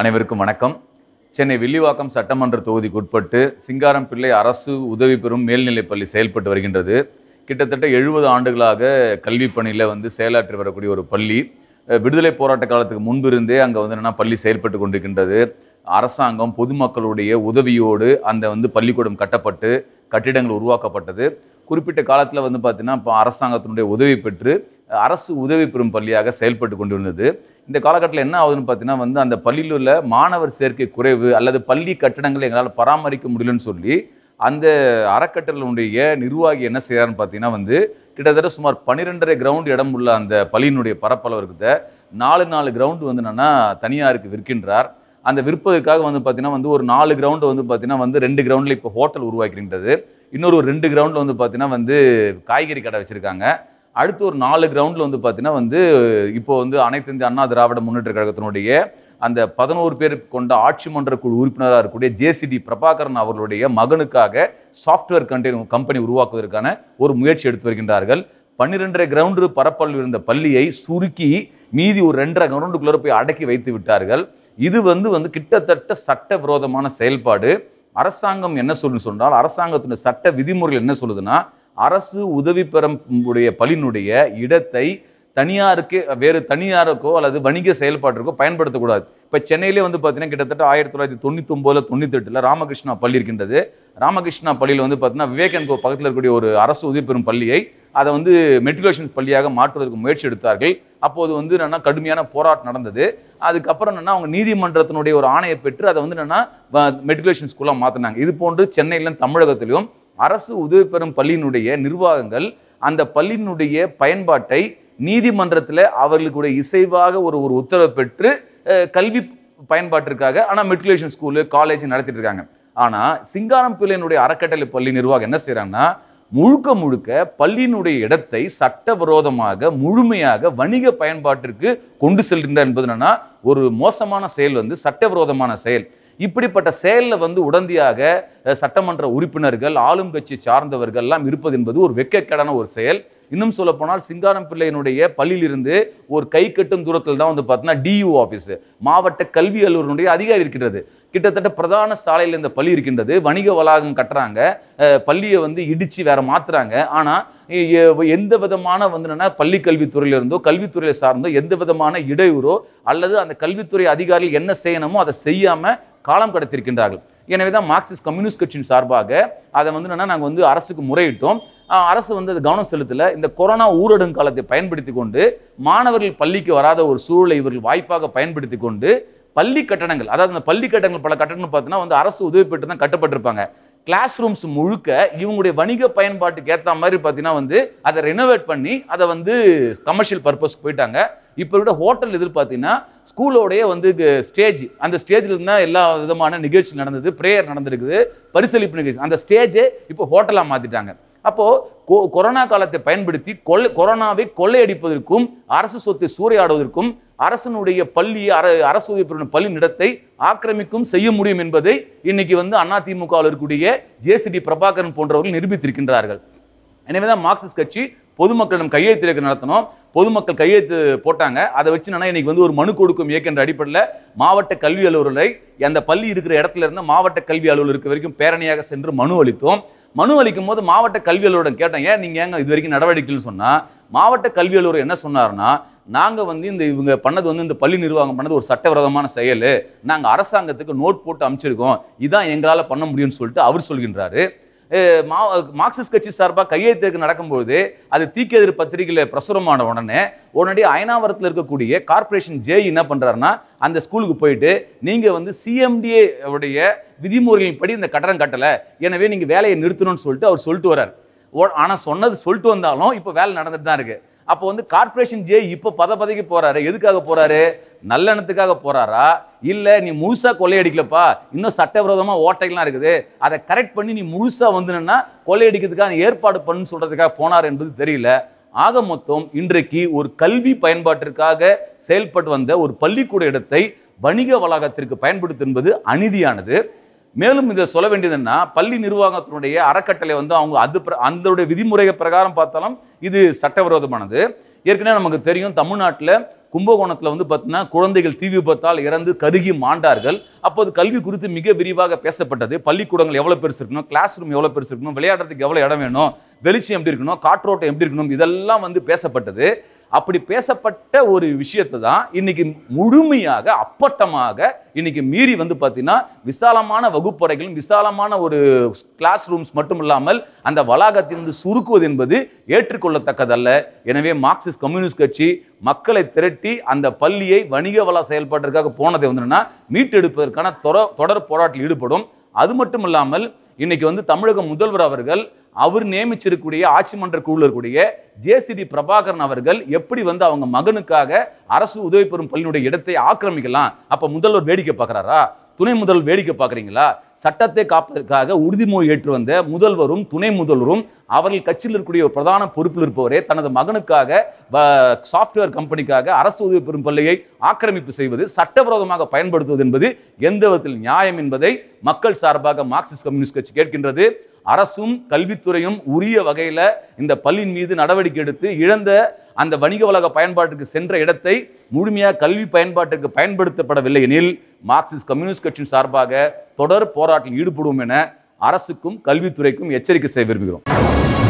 அனைவருக்கும் வணக்கம் சென்னை வில்லிவாக்கம் சட்டமன்ற தொகுதிக்கு உட்பட்டு சிங்காரம் பிள்ளை அரசு உதவி பெறும் மேல்நிலைப்பள்ளி செயல்பட்டு வருகின்றது கிட்டத்தட்ட எழுபது ஆண்டுகளாக கல்வி பணியில் வந்து செயலாற்றி வரக்கூடிய ஒரு பள்ளி விடுதலை போராட்ட காலத்துக்கு முன்பிருந்தே அங்கே வந்து என்னென்னா பள்ளி செயல்பட்டு கொண்டிருக்கின்றது அரசாங்கம் பொதுமக்களுடைய உதவியோடு அந்த வந்து பள்ளிக்கூடம் கட்டப்பட்டு கட்டிடங்கள் உருவாக்கப்பட்டது குறிப்பிட்ட காலத்தில் வந்து பார்த்திங்கன்னா இப்போ அரசாங்கத்தினுடைய உதவி பெற்று அரசு உதவி பெறும் பள்ளியாக செயல்பட்டு கொண்டிருந்தது இந்த காலகட்டத்தில் என்ன ஆகுதுன்னு பார்த்தீங்கன்னா வந்து அந்த பள்ளியில் உள்ள மாணவர் சேர்க்கை குறைவு அல்லது பள்ளி கட்டணங்களை எங்களால் பராமரிக்க முடியலன்னு சொல்லி அந்த அறக்கட்டளையினுடைய நிர்வாகி என்ன செய்கிறான்னு பார்த்தீங்கன்னா வந்து கிட்டத்தட்ட சுமார் பன்னிரெண்டரை கிரவுண்ட் இடம் உள்ள அந்த பள்ளியினுடைய பரப்பளவு நாலு நாலு கிரவுண்டு வந்து என்னென்னா தனியாருக்கு விற்கின்றார் அந்த விற்பதற்காக வந்து பார்த்தீங்கன்னா வந்து ஒரு நாலு கிரவுண்டு வந்து பார்த்தீங்கன்னா வந்து ரெண்டு கிரவுண்டில் இப்போ ஹோட்டல் உருவாக்கின்றது இன்னொரு ஒரு ரெண்டு கிரவுண்டில் வந்து பார்த்தீங்கன்னா வந்து காய்கறி கடை வச்சுருக்காங்க அடுத்து ஒரு நாலு கிரவுண்டில் வந்து பார்த்தீங்கன்னா வந்து இப்போ வந்து அனைத்து இந்திய அண்ணா திராவிட முன்னேற்ற கழகத்தினுடைய அந்த பதினோரு பேர் கொண்ட ஆட்சி மன்ற குழு உறுப்பினராக இருக்கக்கூடிய ஜேசிடி பிரபாகரன் அவர்களுடைய மகனுக்காக சாஃப்ட்வேர் கண்டெய்னர் கம்பெனி உருவாக்குவதற்கான ஒரு முயற்சி எடுத்து வருகின்றார்கள் பன்னிரெண்டரை கிரவுண்டு பரப்பளவில் இருந்த பள்ளியை சுருக்கி மீதி ஒரு ரெண்டரை கிரவுண்டுக்குள்ளே போய் அடக்கி வைத்து விட்டார்கள் இது வந்து வந்து கிட்டத்தட்ட சட்ட விரோதமான செயல்பாடு அரசாங்கம் என்ன சொல்லுன்னு சொன்னால் அரசாங்கத்தினுடைய சட்ட விதிமுறைகள் என்ன சொல்லுதுன்னா அரசு உதவி பெறும் உடைய பலினுடைய இடத்தை தனியாருக்கு வேறு தனியாருக்கோ அல்லது வணிக செயல்பாட்டிற்கோ பயன்படுத்தக்கூடாது இப்போ சென்னையிலே வந்து பார்த்தீங்கன்னா கிட்டத்தட்ட ஆயிரத்தி தொள்ளாயிரத்தி தொண்ணூற்றி ஒம்போதில் தொண்ணூத்தெட்டில் ராமகிருஷ்ணா பள்ளி இருக்கின்றது ராமகிருஷ்ணா பள்ளியில் வந்து பார்த்தீங்கன்னா விவேகன்கோ பக்கத்தில் இருக்கக்கூடிய ஒரு அரசு உதவி பெறும் பள்ளியை அதை வந்து மெட்ரிகுலேஷன் பள்ளியாக மாற்றுவதற்கு முயற்சி எடுத்தார்கள் அப்போது வந்து என்னென்னா கடுமையான போராட்டம் நடந்தது அதுக்கப்புறம் என்னென்னா அவங்க நீதிமன்றத்தினுடைய ஒரு ஆணையை பெற்று அதை வந்து என்னென்னா மெட்ரிகுலேஷன் ஸ்கூலாக மாற்றினாங்க இது போன்று சென்னையிலும் தமிழகத்திலும் அரசு உதவி பெறும் பள்ளியினுடைய நிர்வாகங்கள் அந்த பள்ளியினுடைய பயன்பாட்டை நீதிமன்றத்தில் அவர்களுக்குடைய இசைவாக ஒரு ஒரு உத்தரவு பெற்று கல்வி பயன்பாட்டிற்காக ஆனால் மெட்ரிகுலேஷன் ஸ்கூலு காலேஜ் நடத்திட்டு இருக்காங்க ஆனால் சிங்காரம் பிள்ளையினுடைய அறக்கட்டளை பள்ளி நிர்வாகம் என்ன செய்கிறாங்கன்னா முழுக்க முழுக்க பள்ளியினுடைய இடத்தை சட்டவிரோதமாக முழுமையாக வணிக பயன்பாட்டிற்கு கொண்டு செல்கின்றார் என்பது என்னன்னா ஒரு மோசமான செயல் வந்து சட்டவிரோதமான செயல் இப்படிப்பட்ட செயலில் வந்து உடந்தையாக சட்டமன்ற உறுப்பினர்கள் ஆளும் கட்சி சார்ந்தவர்கள் எல்லாம் இருப்பது என்பது ஒரு வெக்கக்கேடான ஒரு செயல் இன்னும் சொல்ல போனால் சிங்காரம் பிள்ளையினுடைய பள்ளியிலிருந்து ஒரு கை கட்டும் தூரத்தில் தான் வந்து பார்த்தீங்கன்னா டியூ ஆஃபீஸ் மாவட்ட கல்வி அலுவலருடைய அதிகாரி இருக்கின்றது கிட்டத்தட்ட பிரதான சாலையில் இந்த பள்ளி இருக்கின்றது வணிக வளாகம் கட்டுறாங்க பள்ளியை வந்து இடித்து வேற மாத்துறாங்க ஆனால் எந்த விதமான வந்து என்னன்னா பள்ளி கல்வித்துறையிலிருந்தோ கல்வித்துறையை சார்ந்தோ எந்த விதமான இடையூறோ அல்லது அந்த கல்வித்துறை அதிகாரிகள் என்ன செய்யணுமோ அதை செய்யாமல் காலம் கடத்திருக்கின்றார்கள் எனவே தான் மார்க்சிஸ்ட் கம்யூனிஸ்ட் கட்சியின் சார்பாக அதை வந்து என்னென்னா நாங்கள் வந்து அரசுக்கு முறையிட்டோம் அரசு வந்து அது கவனம் செலுத்தல இந்த கொரோனா ஊரடங்கு காலத்தை பயன்படுத்தி கொண்டு மாணவர்கள் பள்ளிக்கு வராத ஒரு சூழலை இவர்கள் வாய்ப்பாக பயன்படுத்தி கொண்டு பள்ளி கட்டணங்கள் அதாவது அந்த பள்ளி கட்டணங்கள் பல கட்டணங்கள் பார்த்தீங்கன்னா வந்து அரசு உதவி பெற்று தான் கட்டப்பட்டிருப்பாங்க கிளாஸ் ரூம்ஸ் முழுக்க இவங்களுடைய வணிக பயன்பாட்டுக்கு ஏற்ற மாதிரி பார்த்தீங்கன்னா வந்து அதை ரெனோவேட் பண்ணி அதை வந்து கமர்ஷியல் பர்பஸ்க்கு போயிட்டாங்க இப்போ விட ஹோட்டல் எதிர்பார்த்தீங்கன்னா ஸ்கூலோடைய வந்து ஸ்டேஜ் அந்த ஸ்டேஜில் இருந்தால் எல்லா விதமான நிகழ்ச்சி நடந்தது ப்ரேயர் நடந்திருக்குது பரிசளிப்பு நிகழ்ச்சி அந்த ஸ்டேஜே இப்போ ஹோட்டலாக மாற்றிட்டாங்க அப்போது கொரோனா காலத்தை பயன்படுத்தி கொள்ளை கொரோனாவை கொள்ளையடிப்பதற்கும் அரசு சொத்தை சூறையாடுவதற்கும் அரசனுடைய பள்ளி அர அரசு உதவி பள்ளி நிலத்தை ஆக்கிரமிக்கும் செய்ய முடியும் என்பதை இன்னைக்கு வந்து அதிமுகவில் இருக்கக்கூடிய ஜேசிடி பிரபாகரன் போன்றவர்கள் நிரூபித்திருக்கின்றார்கள் எனவே தான் மார்க்சிஸ்ட் கட்சி பொதுமக்களிடம் கையெழுத்திறக்க நடத்தணும் பொதுமக்கள் கையெழுத்து போட்டாங்க அதை வச்சு என்னன்னா இன்னைக்கு வந்து ஒரு மனு கொடுக்கும் இயக்கின்ற அடிப்படையில் மாவட்ட கல்வி அலுவலரை அந்த பள்ளி இருக்கிற இடத்துல இருந்து மாவட்ட கல்வி அலுவலர் இருக்க வரைக்கும் பேரணியாக சென்று மனு அளித்தோம் மனு அளிக்கும் போது மாவட்ட கல்வி அலுவலரிடம் கேட்டேன் ஏன் நீங்கள் ஏங்க இது வரைக்கும் நடவடிக்கைன்னு சொன்னால் மாவட்ட கல்வி அலுவலர் என்ன சொன்னார்னா நாங்கள் வந்து இந்த இவங்க பண்ணது வந்து இந்த பள்ளி நிர்வாகம் பண்ணது ஒரு சட்டவிரோதமான செயல் நாங்கள் அரசாங்கத்துக்கு நோட் போட்டு அமைச்சிருக்கோம் இதான் எங்களால் பண்ண முடியும்னு சொல்லிட்டு அவர் சொல்கின்றாரு மா மார்க்சிஸ்ட் கட்சி சார்பாக கையெழுத்துக்கு நடக்கும்போது அது தீக்கெதிர் பத்திரிகையில் பிரசுரமான உடனே உடனடி அயனாவரத்தில் இருக்கக்கூடிய கார்பரேஷன் ஜே என்ன பண்ணுறாருன்னா அந்த ஸ்கூலுக்கு போயிட்டு நீங்கள் வந்து சிஎம்டிஏ உடைய படி இந்த கட்டணம் கட்டலை எனவே நீங்கள் வேலையை நிறுத்தணும்னு சொல்லிட்டு அவர் சொல்லிட்டு வர்றார் ஆனால் சொன்னது சொல்லிட்டு வந்தாலும் இப்போ வேலை நடந்துட்டு தான் இருக்குது அப்போ வந்து கார்பரேஷன் ஜே இப்போ பத பதவிக்கு போகிறாரு எதுக்காக போகிறாரு நல்லெண்ணத்துக்காக போகிறாரா இல்லை நீ முழுசாக கொள்ளையடிக்கலப்பா இன்னும் சட்டவிரோதமாக ஓட்டைகள்லாம் இருக்குது அதை கரெக்ட் பண்ணி நீ முழுசாக வந்துனா கொள்ளையடிக்கிறதுக்கான ஏற்பாடு பண்ணுன்னு சொல்கிறதுக்காக போனார் என்பது தெரியல ஆக மொத்தம் இன்றைக்கு ஒரு கல்வி பயன்பாட்டிற்காக செயல்பட்டு வந்த ஒரு பள்ளிக்கூட இடத்தை வணிக வளாகத்திற்கு பயன்படுத்தும் என்பது அநீதியானது மேலும் இதை சொல்ல வேண்டியதுன்னா பள்ளி நிர்வாகத்தினுடைய அறக்கட்டளை வந்து அவங்க அது அதனுடைய விதிமுறை பிரகாரம் பார்த்தாலும் இது சட்டவிரோதமானது ஏற்கனவே நமக்கு தெரியும் தமிழ்நாட்டில் கும்பகோணத்தில் வந்து பார்த்தீங்கன்னா குழந்தைகள் தீ விபத்தால் இறந்து கருகி மாண்டார்கள் அப்போது கல்வி குறித்து மிக விரிவாக பேசப்பட்டது பள்ளிக்கூடங்கள் எவ்வளோ பெருசு இருக்கணும் கிளாஸ் ரூம் எவ்வளோ பெருசு இருக்கணும் விளையாடுறதுக்கு எவ்வளோ இடம் வேணும் வெளிச்சம் எப்படி இருக்கணும் காற்றோட்டம் எப்படி இருக்கணும் இதெல்லாம் வந்து பேசப்பட்டது அப்படி பேசப்பட்ட ஒரு விஷயத்தை தான் இன்னைக்கு முழுமையாக அப்பட்டமாக இன்னைக்கு மீறி வந்து பார்த்தீங்கன்னா விசாலமான வகுப்பறைகளும் விசாலமான ஒரு கிளாஸ் ரூம்ஸ் மட்டும் இல்லாமல் அந்த வளாகத்திலிருந்து சுருக்குவது என்பது ஏற்றுக்கொள்ளத்தக்கதல்ல எனவே மார்க்சிஸ்ட் கம்யூனிஸ்ட் கட்சி மக்களை திரட்டி அந்த பள்ளியை வணிக வள செயல்பாட்டிற்காக போனதை வந்துன்னா மீட்டெடுப்பதற்கான தொடர் போராட்டத்தில் ஈடுபடும் அது மட்டும் இல்லாமல் இன்னைக்கு வந்து தமிழக முதல்வர் அவர்கள் அவர் நியமிச்சிருக்கூடிய ஆட்சி மன்ற குழு இருக்கக்கூடிய ஜேசிடி பிரபாகரன் அவர்கள் எப்படி வந்து அவங்க மகனுக்காக அரசு உதவி பெறும் பள்ளியினுடைய இடத்தை ஆக்கிரமிக்கலாம் அப்ப முதல்வர் வேடிக்கை பார்க்குறாரா துணை முதல் வேடிக்கை பார்க்குறீங்களா சட்டத்தை காப்பதற்காக உறுதிமொழி ஏற்று வந்த முதல்வரும் துணை முதல்வரும் அவர்கள் கட்சியில் இருக்கக்கூடிய ஒரு பிரதான பொறுப்பில் இருப்பவரே தனது மகனுக்காக சாஃப்ட்வேர் கம்பெனிக்காக அரசு உதவி பெறும் பள்ளியை ஆக்கிரமிப்பு செய்வது சட்டவிரோதமாக பயன்படுத்துவது என்பது எந்த விதத்தில் நியாயம் என்பதை மக்கள் சார்பாக மார்க்சிஸ்ட் கம்யூனிஸ்ட் கட்சி கேட்கின்றது அரசும் கல்வித்துறையும் உரிய வகையில் இந்த பள்ளியின் மீது நடவடிக்கை எடுத்து இழந்த அந்த வணிக உலக பயன்பாட்டுக்கு சென்ற இடத்தை முழுமையாக கல்வி பயன்பாட்டிற்கு பயன்படுத்தப்படவில்லை எனில் மார்க்சிஸ்ட் கம்யூனிஸ்ட் கட்சியின் சார்பாக தொடர் போராட்டம் ஈடுபடுவோம் என அரசுக்கும் கல்வித்துறைக்கும் எச்சரிக்கை செய்ய விரும்புகிறோம்